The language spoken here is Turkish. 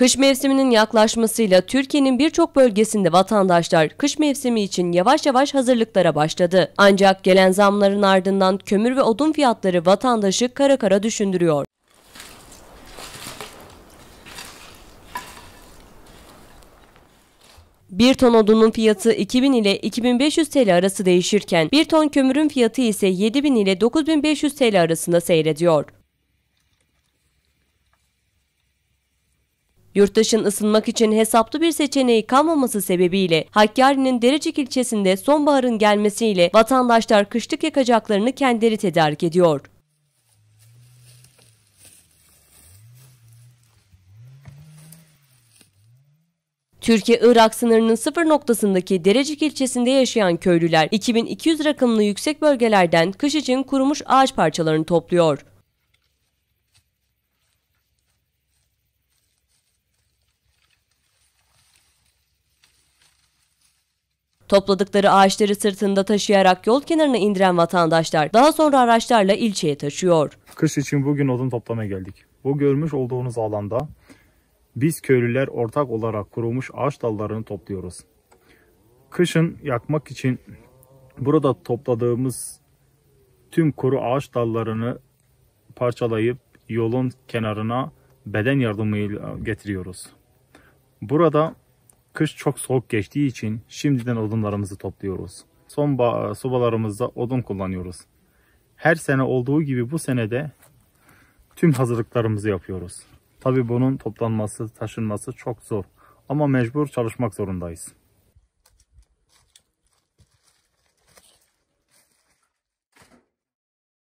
Kış mevsiminin yaklaşmasıyla Türkiye'nin birçok bölgesinde vatandaşlar kış mevsimi için yavaş yavaş hazırlıklara başladı. Ancak gelen zamların ardından kömür ve odun fiyatları vatandaşı kara kara düşündürüyor. Bir ton odunun fiyatı 2000 ile 2500 TL arası değişirken bir ton kömürün fiyatı ise 7000 ile 9500 TL arasında seyrediyor. Yurttaşın ısınmak için hesaplı bir seçeneği kalmaması sebebiyle Hakkari'nin Derecik ilçesinde sonbaharın gelmesiyle vatandaşlar kışlık yakacaklarını kendileri tedarik ediyor. Türkiye-Irak sınırının sıfır noktasındaki Derecik ilçesinde yaşayan köylüler 2200 rakımlı yüksek bölgelerden kış için kurumuş ağaç parçalarını topluyor. Topladıkları ağaçları sırtında taşıyarak yol kenarına indiren vatandaşlar daha sonra araçlarla ilçeye taşıyor. Kış için bugün odun toplamaya geldik. Bu görmüş olduğunuz alanda biz köylüler ortak olarak kurumuş ağaç dallarını topluyoruz. Kışın yakmak için burada topladığımız tüm kuru ağaç dallarını parçalayıp yolun kenarına beden yardımıyla getiriyoruz. Burada Kış çok soğuk geçtiği için şimdiden odunlarımızı topluyoruz. Son sobalarımızda odun kullanıyoruz. Her sene olduğu gibi bu senede tüm hazırlıklarımızı yapıyoruz. Tabi bunun toplanması, taşınması çok zor ama mecbur çalışmak zorundayız.